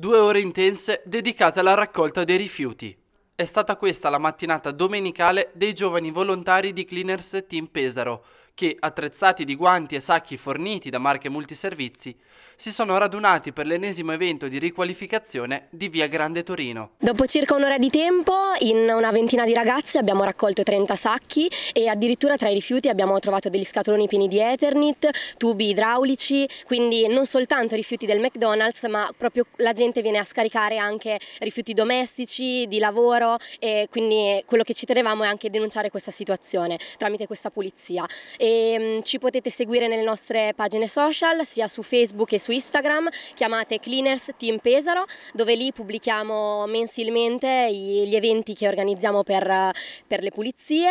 Due ore intense dedicate alla raccolta dei rifiuti. È stata questa la mattinata domenicale dei giovani volontari di Cleaners Team Pesaro, che, attrezzati di guanti e sacchi forniti da marche multiservizi, si sono radunati per l'ennesimo evento di riqualificazione di Via Grande Torino. Dopo circa un'ora di tempo, in una ventina di ragazze abbiamo raccolto 30 sacchi e addirittura tra i rifiuti abbiamo trovato degli scatoloni pieni di Ethernet, tubi idraulici, quindi non soltanto rifiuti del McDonald's, ma proprio la gente viene a scaricare anche rifiuti domestici, di lavoro e quindi quello che ci tenevamo è anche denunciare questa situazione tramite questa pulizia. E Ehm, ci potete seguire nelle nostre pagine social sia su Facebook che su Instagram chiamate Cleaners Team Pesaro dove lì pubblichiamo mensilmente gli eventi che organizziamo per, per le pulizie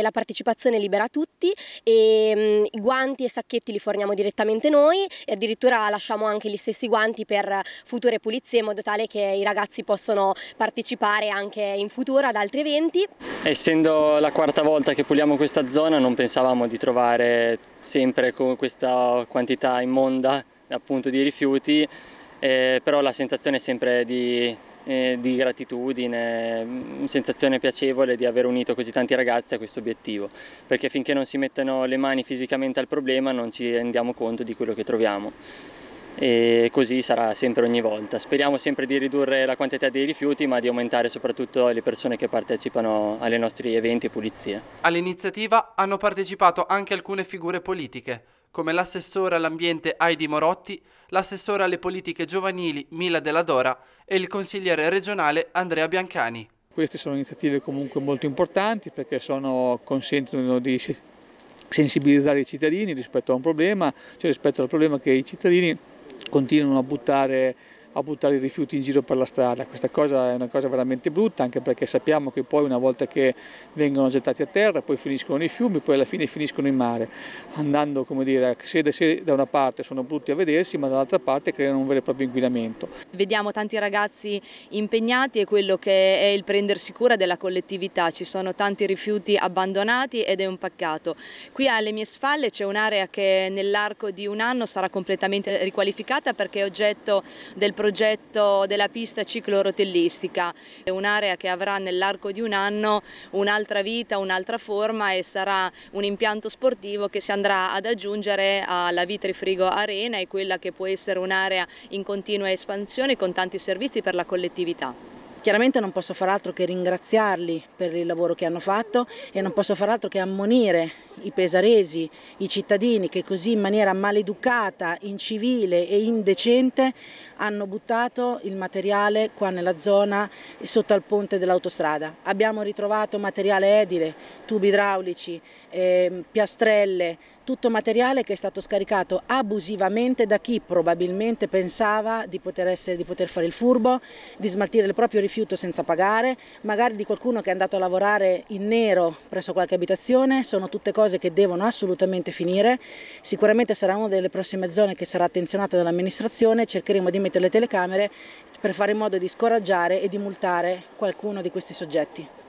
la partecipazione è libera a tutti e mm, i guanti e sacchetti li forniamo direttamente noi e addirittura lasciamo anche gli stessi guanti per future pulizie in modo tale che i ragazzi possano partecipare anche in futuro ad altri eventi. Essendo la quarta volta che puliamo questa zona settimana non pensavamo di trovare sempre questa quantità immonda appunto, di rifiuti, eh, però la sensazione è sempre di, eh, di gratitudine, mm, sensazione piacevole di aver unito così tanti ragazzi a questo obiettivo, perché finché non si mettono le mani fisicamente al problema non ci rendiamo conto di quello che troviamo e così sarà sempre ogni volta. Speriamo sempre di ridurre la quantità dei rifiuti ma di aumentare soprattutto le persone che partecipano alle nostri eventi e pulizie. All'iniziativa hanno partecipato anche alcune figure politiche come l'assessore all'ambiente Heidi Morotti, l'assessore alle politiche giovanili Mila Della Dora e il consigliere regionale Andrea Biancani. Queste sono iniziative comunque molto importanti perché sono, consentono di sensibilizzare i cittadini rispetto a un problema, cioè rispetto al problema che i cittadini continuano a buttare a buttare i rifiuti in giro per la strada. Questa cosa è una cosa veramente brutta anche perché sappiamo che poi una volta che vengono gettati a terra poi finiscono nei fiumi, poi alla fine finiscono in mare, andando come dire, se, da una parte sono brutti a vedersi ma dall'altra parte creano un vero e proprio inquinamento. Vediamo tanti ragazzi impegnati e quello che è il prendersi cura della collettività, ci sono tanti rifiuti abbandonati ed è un peccato. Qui alle mie spalle c'è un'area che nell'arco di un anno sarà completamente riqualificata perché è oggetto del progetto progetto della pista ciclorotellistica, è un'area che avrà nell'arco di un anno un'altra vita, un'altra forma e sarà un impianto sportivo che si andrà ad aggiungere alla Vitrifrigo Arena e quella che può essere un'area in continua espansione con tanti servizi per la collettività. Chiaramente non posso far altro che ringraziarli per il lavoro che hanno fatto e non posso far altro che ammonire i pesaresi, i cittadini che così in maniera maleducata, incivile e indecente hanno buttato il materiale qua nella zona sotto al ponte dell'autostrada. Abbiamo ritrovato materiale edile, tubi idraulici, eh, piastrelle, tutto materiale che è stato scaricato abusivamente da chi probabilmente pensava di poter, essere, di poter fare il furbo, di smaltire il proprio rifiuto senza pagare, magari di qualcuno che è andato a lavorare in nero presso qualche abitazione, sono tutte cose cose che devono assolutamente finire, sicuramente sarà una delle prossime zone che sarà attenzionata dall'amministrazione, cercheremo di mettere le telecamere per fare in modo di scoraggiare e di multare qualcuno di questi soggetti.